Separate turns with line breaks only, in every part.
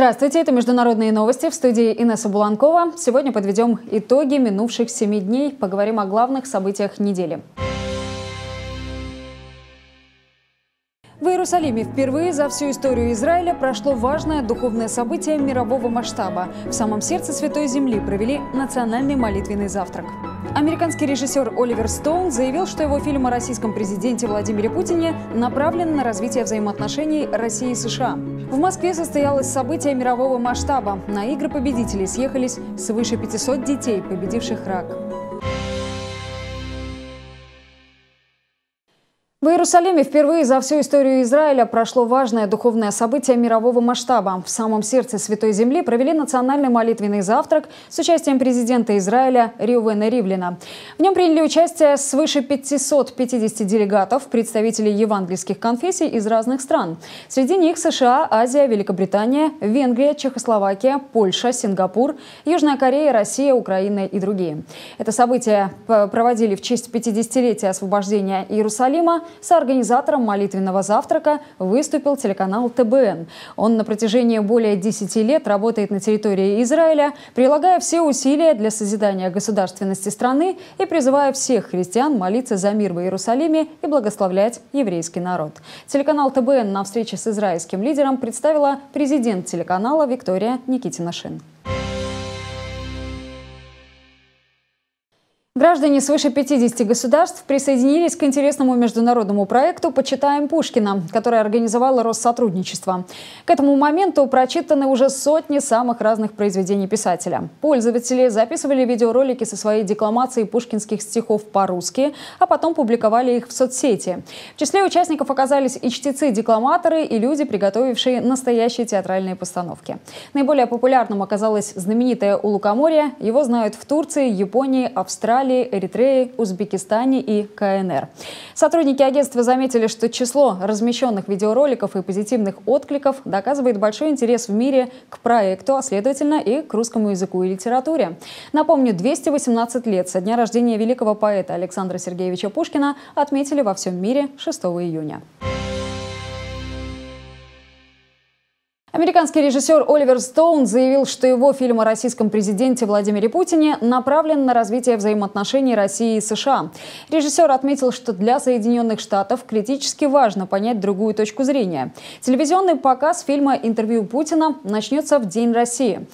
Здравствуйте, это «Международные новости» в студии Инесса Буланкова. Сегодня подведем итоги минувших семи дней, поговорим о главных событиях недели. В Иерусалиме впервые за всю историю Израиля прошло важное духовное событие мирового масштаба. В самом сердце Святой Земли провели национальный молитвенный завтрак. Американский режиссер Оливер Стоун заявил, что его фильм о российском президенте Владимире Путине направлен на развитие взаимоотношений России и США. В Москве состоялось событие мирового масштаба. На игры победителей съехались свыше 500 детей, победивших рак. В Иерусалиме впервые за всю историю Израиля прошло важное духовное событие мирового масштаба. В самом сердце Святой Земли провели национальный молитвенный завтрак с участием президента Израиля Риувена Ривлина. В нем приняли участие свыше 550 делегатов, представителей евангельских конфессий из разных стран. Среди них США, Азия, Великобритания, Венгрия, Чехословакия, Польша, Сингапур, Южная Корея, Россия, Украина и другие. Это событие проводили в честь 50-летия освобождения Иерусалима – соорганизатором молитвенного завтрака выступил телеканал ТБН. Он на протяжении более 10 лет работает на территории Израиля, прилагая все усилия для созидания государственности страны и призывая всех христиан молиться за мир в Иерусалиме и благословлять еврейский народ. Телеканал ТБН на встрече с израильским лидером представила президент телеканала Виктория Никитина Шин. Граждане свыше 50 государств присоединились к интересному международному проекту «Почитаем Пушкина», который организовало Россотрудничество. К этому моменту прочитаны уже сотни самых разных произведений писателя. Пользователи записывали видеоролики со своей декламацией пушкинских стихов по-русски, а потом публиковали их в соцсети. В числе участников оказались и чтецы-декламаторы, и люди, приготовившие настоящие театральные постановки. Наиболее популярным оказалось знаменитое «У лукоморья». Его знают в Турции, Японии, Австралии, Сомалии, Эритрее, Узбекистане и КНР. Сотрудники агентства заметили, что число размещенных видеороликов и позитивных откликов доказывает большой интерес в мире к проекту, а следовательно и к русскому языку и литературе. Напомню, 218 лет со дня рождения великого поэта Александра Сергеевича Пушкина отметили во всем мире 6 июня. Американский режиссер Оливер Стоун заявил, что его фильм о российском президенте Владимире Путине направлен на развитие взаимоотношений России и США. Режиссер отметил, что для Соединенных Штатов критически важно понять другую точку зрения. Телевизионный показ фильма «Интервью Путина» начнется в День России.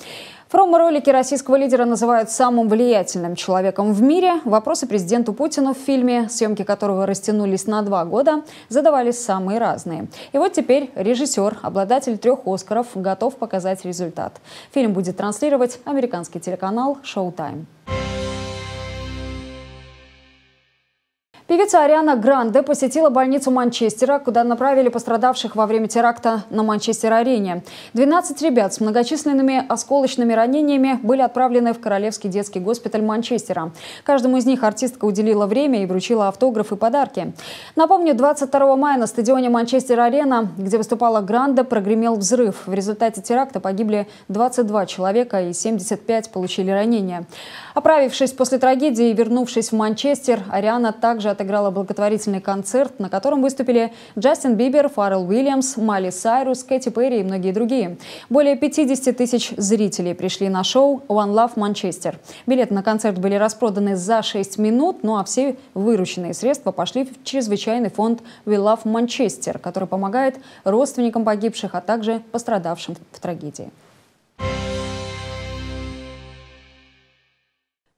Промо-ролики российского лидера называют самым влиятельным человеком в мире. Вопросы президенту Путину в фильме, съемки которого растянулись на два года, задавались самые разные. И вот теперь режиссер, обладатель трех «Оскаров», готов показать результат. Фильм будет транслировать американский телеканал «Шоу Тайм». Певица Ариана Гранде посетила больницу Манчестера, куда направили пострадавших во время теракта на Манчестер-арене. 12 ребят с многочисленными осколочными ранениями были отправлены в Королевский детский госпиталь Манчестера. Каждому из них артистка уделила время и вручила автограф и подарки. Напомню, 22 мая на стадионе Манчестер-арена, где выступала Гранде, прогремел взрыв. В результате теракта погибли 22 человека и 75 получили ранения. Оправившись после трагедии и вернувшись в Манчестер, Ариана также отыграла благотворительный концерт, на котором выступили Джастин Бибер, Фаррелл Уильямс, Мали Сайрус, Кэти Перри и многие другие. Более 50 тысяч зрителей пришли на шоу «One Love Manchester. Билеты на концерт были распроданы за 6 минут, ну а все вырученные средства пошли в чрезвычайный фонд «We Love Manchester», который помогает родственникам погибших, а также пострадавшим в трагедии.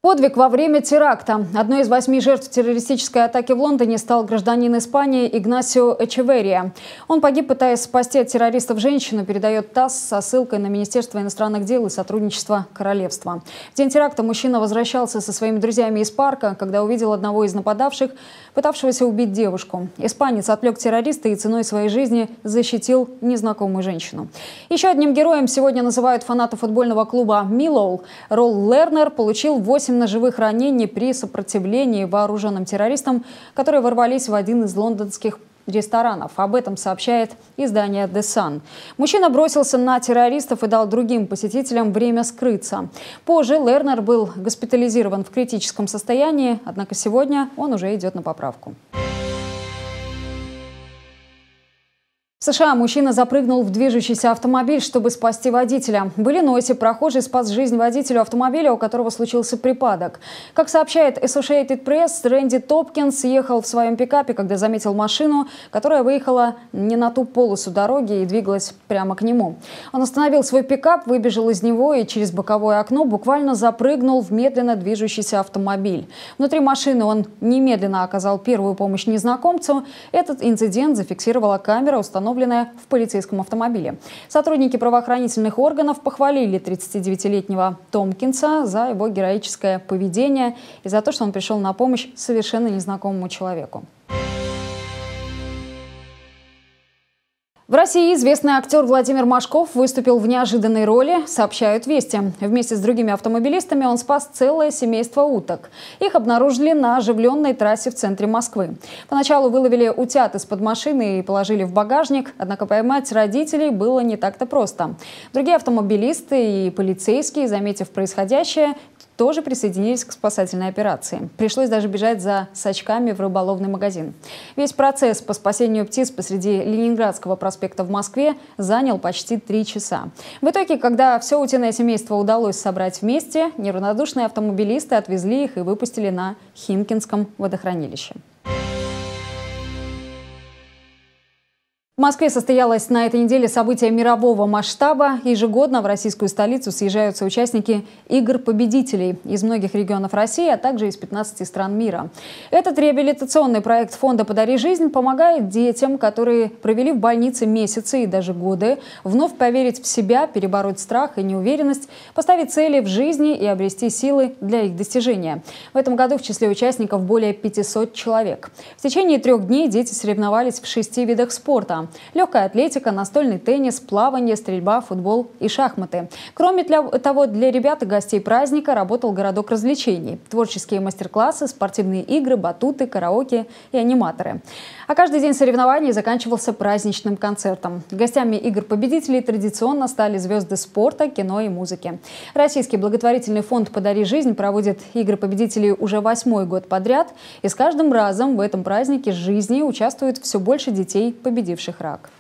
Подвиг во время теракта. Одной из восьми жертв террористической атаки в Лондоне стал гражданин Испании Игнасио Эчеверия. Он погиб, пытаясь спасти от террористов женщину, передает ТАСС со ссылкой на Министерство иностранных дел и сотрудничество королевства. В день теракта мужчина возвращался со своими друзьями из парка, когда увидел одного из нападавших, пытавшегося убить девушку. Испанец отвлек террориста и ценой своей жизни защитил незнакомую женщину. Еще одним героем сегодня называют фаната футбольного клуба «Милоул». Ролл Лернер получил 8 ножевых ранений при сопротивлении вооруженным террористам, которые ворвались в один из лондонских ресторанов. Об этом сообщает издание The Sun. Мужчина бросился на террористов и дал другим посетителям время скрыться. Позже Лернер был госпитализирован в критическом состоянии, однако сегодня он уже идет на поправку. США мужчина запрыгнул в движущийся автомобиль, чтобы спасти водителя. В Иллинойсе прохожий спас жизнь водителю автомобиля, у которого случился припадок. Как сообщает Associated Press, Рэнди Топкинс ехал в своем пикапе, когда заметил машину, которая выехала не на ту полосу дороги и двигалась прямо к нему. Он остановил свой пикап, выбежал из него и через боковое окно буквально запрыгнул в медленно движущийся автомобиль. Внутри машины он немедленно оказал первую помощь незнакомцу. Этот инцидент зафиксировала камера, установленная угробленная в полицейском автомобиле. Сотрудники правоохранительных органов похвалили 39-летнего Томкинса за его героическое поведение и за то, что он пришел на помощь совершенно незнакомому человеку. В России известный актер Владимир Машков выступил в неожиданной роли, сообщают «Вести». Вместе с другими автомобилистами он спас целое семейство уток. Их обнаружили на оживленной трассе в центре Москвы. Поначалу выловили утят из-под машины и положили в багажник, однако поймать родителей было не так-то просто. Другие автомобилисты и полицейские, заметив происходящее, тоже присоединились к спасательной операции. Пришлось даже бежать за сачками в рыболовный магазин. Весь процесс по спасению птиц посреди Ленинградского проспекта в Москве занял почти три часа. В итоге, когда все утиное семейство удалось собрать вместе, неравнодушные автомобилисты отвезли их и выпустили на Химкинском водохранилище. В Москве состоялось на этой неделе событие мирового масштаба. Ежегодно в российскую столицу съезжаются участники игр-победителей из многих регионов России, а также из 15 стран мира. Этот реабилитационный проект фонда «Подари жизнь» помогает детям, которые провели в больнице месяцы и даже годы, вновь поверить в себя, перебороть страх и неуверенность, поставить цели в жизни и обрести силы для их достижения. В этом году в числе участников более 500 человек. В течение трех дней дети соревновались в шести видах спорта. Легкая атлетика, настольный теннис, плавание, стрельба, футбол и шахматы. Кроме того, для ребят и гостей праздника работал городок развлечений. Творческие мастер-классы, спортивные игры, батуты, караоке и аниматоры. А каждый день соревнований заканчивался праздничным концертом. Гостями игр победителей традиционно стали звезды спорта, кино и музыки. Российский благотворительный фонд «Подари жизнь» проводит игры победителей уже восьмой год подряд. И с каждым разом в этом празднике жизни участвуют все больше детей, победивших больных рак.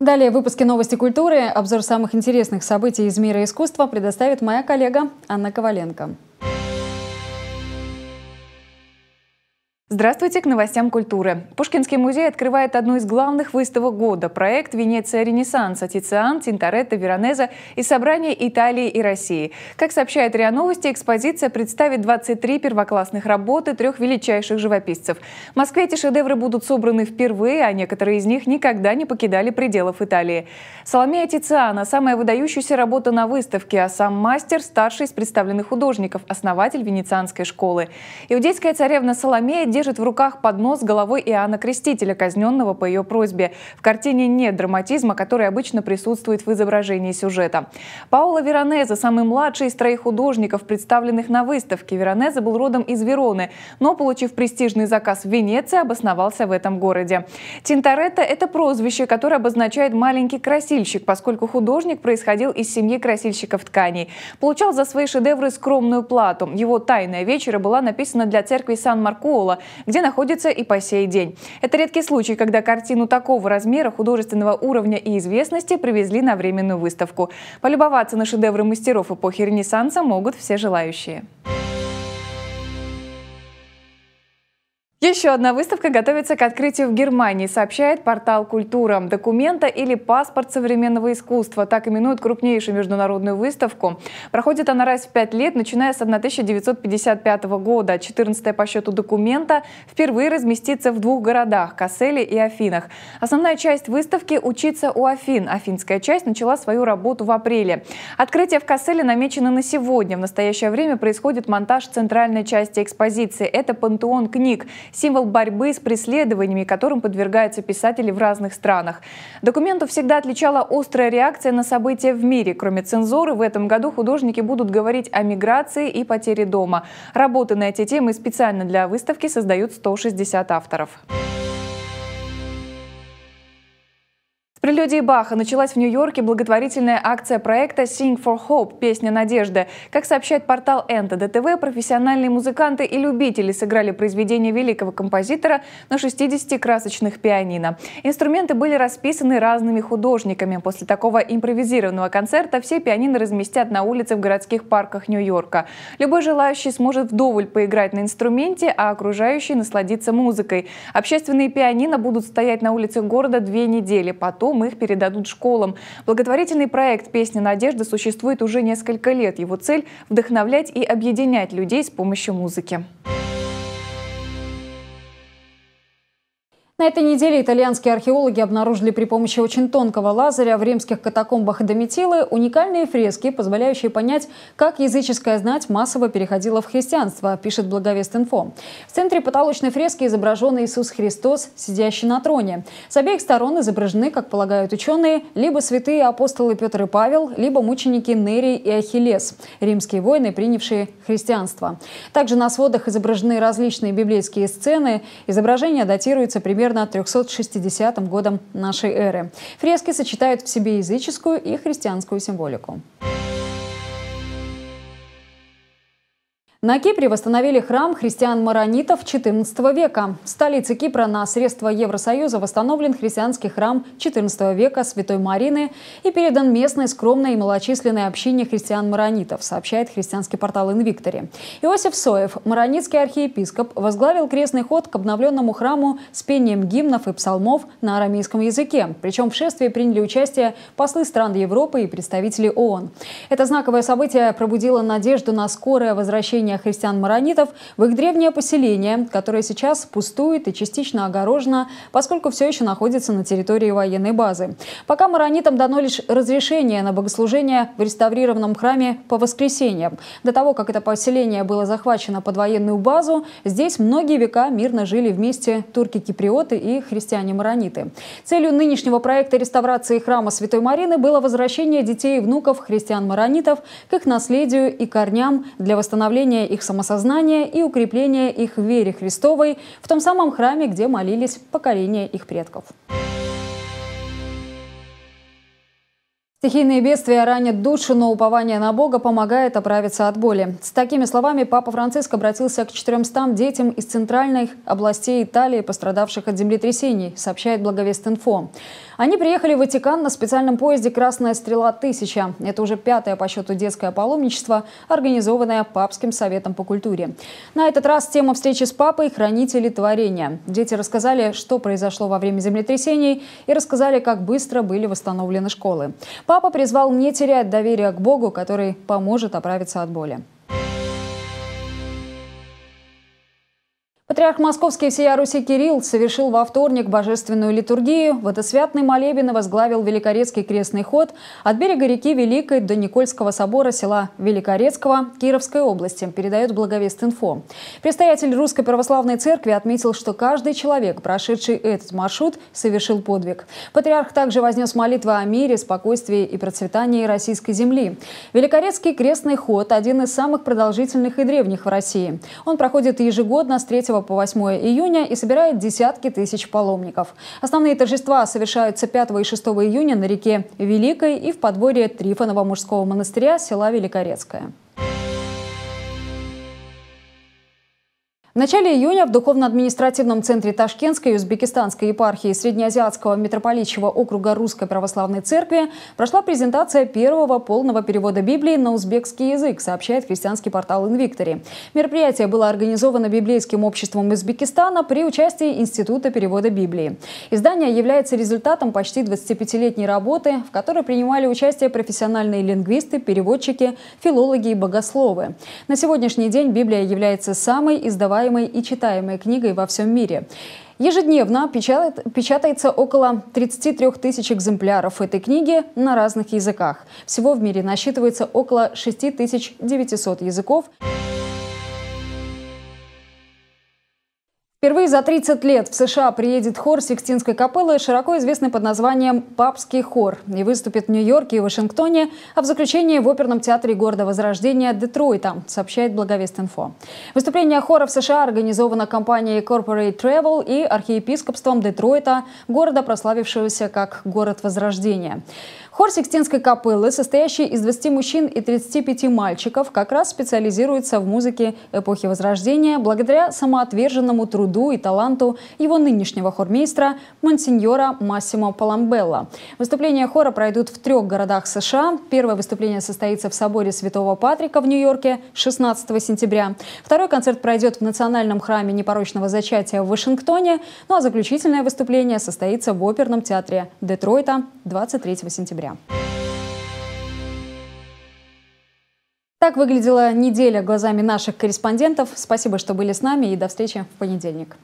Далее в выпуске «Новости культуры» обзор самых интересных событий из мира искусства предоставит моя коллега
Анна Коваленко. Здравствуйте, к новостям культуры. Пушкинский музей открывает одну из главных выставок года – проект «Венеция Ренессанса» Тициан, Тинторетто, Веронеза и собрание Италии и России. Как сообщает РИА Новости, экспозиция представит 23 первоклассных работы трех величайших живописцев. В Москве эти шедевры будут собраны впервые, а некоторые из них никогда не покидали пределов Италии. Соломея Тициана – самая выдающаяся работа на выставке, а сам мастер – старший из представленных художников, основатель венецианской школы. Иудейская царевна Соломея – держит в руках поднос головой Иоанна Крестителя, казненного по ее просьбе. В картине нет драматизма, который обычно присутствует в изображении сюжета. Паоло Веронезе – самый младший из троих художников, представленных на выставке. Веронезе был родом из Вероны, но, получив престижный заказ в Венеции, обосновался в этом городе. Тинторетто – это прозвище, которое обозначает «маленький красильщик», поскольку художник происходил из семьи красильщиков тканей. Получал за свои шедевры скромную плату. Его «Тайная вечера» была написана для церкви Сан-Маркуола, где находится и по сей день. Это редкий случай, когда картину такого размера, художественного уровня и известности привезли на временную выставку. Полюбоваться на шедевры мастеров эпохи Ренессанса могут все желающие. Еще одна выставка готовится к открытию в Германии, сообщает портал «Культура». Документа или паспорт современного искусства, так именуют крупнейшую международную выставку. Проходит она раз в пять лет, начиная с 1955 года. 14 по счету документа впервые разместится в двух городах – Касселе и Афинах. Основная часть выставки – учиться у Афин. Афинская часть начала свою работу в апреле. Открытие в Касселе намечено на сегодня. В настоящее время происходит монтаж центральной части экспозиции. Это пантеон книг – символ борьбы с преследованиями, которым подвергаются писатели в разных странах. Документу всегда отличала острая реакция на события в мире. Кроме цензуры, в этом году художники будут говорить о миграции и потере дома. Работы на эти темы специально для выставки создают 160 авторов. С прелюдии Баха началась в Нью-Йорке благотворительная акция проекта «Sing for Hope» – «Песня надежды». Как сообщает портал Энта ТВ, профессиональные музыканты и любители сыграли произведения великого композитора на 60 красочных пианино. Инструменты были расписаны разными художниками. После такого импровизированного концерта все пианино разместят на улице в городских парках Нью-Йорка. Любой желающий сможет вдоволь поиграть на инструменте, а окружающий насладиться музыкой. Общественные пианино будут стоять на улицах города две недели. Потом потом их передадут школам. Благотворительный проект «Песня надежды» существует уже несколько лет. Его цель – вдохновлять и объединять людей с помощью музыки. На этой неделе итальянские археологи обнаружили при помощи очень
тонкого лазеря в римских катакомбах Домитилы уникальные фрески, позволяющие понять, как языческая знать массово переходила в христианство, пишет Благовест Инфо. В центре потолочной фрески изображен Иисус Христос, сидящий на троне. С обеих сторон изображены, как полагают ученые, либо святые апостолы Петр и Павел, либо мученики Нерий и Ахиллес, римские воины, принявшие христианство. Также на сводах изображены различные библейские сцены. Изображения датируются примерно примерно 360 годом нашей эры. Фрески сочетают в себе языческую и христианскую символику. На Кипре восстановили храм христиан-маронитов XIV века. В столице Кипра на средства Евросоюза восстановлен христианский храм XIV века Святой Марины и передан местной скромной и малочисленной общине христиан-маронитов, сообщает христианский портал «Инвиктори». Иосиф Соев, маронитский архиепископ, возглавил крестный ход к обновленному храму с пением гимнов и псалмов на арамейском языке. Причем в шествии приняли участие послы стран Европы и представители ООН. Это знаковое событие пробудило надежду на скорое возвращение переселения христиан-маронитов в их древнее поселение, которое сейчас пустует и частично огорожено, поскольку все еще находится на территории военной базы. Пока маронитам дано лишь разрешение на богослужение в реставрированном храме по воскресеньям. До того, как это поселение было захвачено под военную базу, здесь многие века мирно жили вместе турки-киприоты и христиане-марониты. Целью нынешнего проекта реставрации храма Святой Марины было возвращение детей и внуков христиан-маронитов к их наследию и корням для восстановления укрепление их самосознания и укрепление их вере Христовой в том самом храме, где молились поколения их предков. Стихийные бедствия ранят душу, но упование на Бога помогает оправиться от боли. С такими словами Папа Франциск обратился к 400 детям из центральных областей Италии, пострадавших от землетрясений, сообщает Благовест.Инфо. Они приехали в Ватикан на специальном поезде «Красная стрела-1000». Это уже пятое по счету детское паломничество, организованное Папским советом по культуре. На этот раз тема встречи с Папой – хранители творения. Дети рассказали, что произошло во время землетрясений, и рассказали, как быстро были восстановлены школы. Папа призвал не терять доверие к Богу, который поможет оправиться от боли. Патриарх Московский и всея Руси Кирилл совершил во вторник божественную литургию. В это святный молебен возглавил Великорецкий крестный ход от берега реки Великой до Никольского собора села Великорецкого Кировской области, передает Благовест Инфо. Предстоятель Русской Православной Церкви отметил, что каждый человек, прошедший этот маршрут, совершил подвиг. Патриарх также вознес молитвы о мире, спокойствии и процветании российской земли. Великорецкий крестный ход – один из самых продолжительных и древних в России. Он проходит ежегодно с 3 по 8 июня и собирает десятки тысяч паломников. Основные торжества совершаются 5 и 6 июня на реке Великой и в подворье Трифонова мужского монастыря села Великорецкая. В начале июня в Духовно-административном центре Ташкентской и Узбекистанской епархии Среднеазиатского митрополитчего округа Русской Православной Церкви прошла презентация первого полного перевода Библии на узбекский язык, сообщает христианский портал «Инвиктори». Мероприятие было организовано Библейским обществом Узбекистана при участии Института перевода Библии. Издание является результатом почти 25-летней работы, в которой принимали участие профессиональные лингвисты, переводчики, филологи и богословы. На сегодняшний день Библия является самой издаваемой продаваемой и читаемой книгой во всем мире. Ежедневно печатает, печатается около 33 тысяч экземпляров этой книги на разных языках. Всего в мире насчитывается около 6900 языков. языков. Впервые за 30 лет в США приедет хор Сикстинской капеллы, широко известный под названием «Папский хор», и выступит в Нью-Йорке и Вашингтоне, а в заключение в Оперном театре города Возрождения Детройта, сообщает «Благовест.Инфо». Выступление хора в США организовано компанией Corporate Travel и архиепископством Детройта, города, прославившегося как «Город Возрождения». Хор Сикстинской капеллы, состоящий из 20 мужчин и 35 мальчиков, как раз специализируется в музыке эпохи Возрождения благодаря самоотверженному труду и таланту его нынешнего хормейстра Монсеньора Массимо Паламбелла. Выступления хора пройдут в трех городах США. Первое выступление состоится в соборе Святого Патрика в Нью-Йорке 16 сентября. Второй концерт пройдет в Национальном храме непорочного зачатия в Вашингтоне. Ну а заключительное выступление состоится в оперном театре Детройта 23 сентября января. Так выглядела неделя глазами наших корреспондентов. Спасибо, что были с нами и до встречи в понедельник.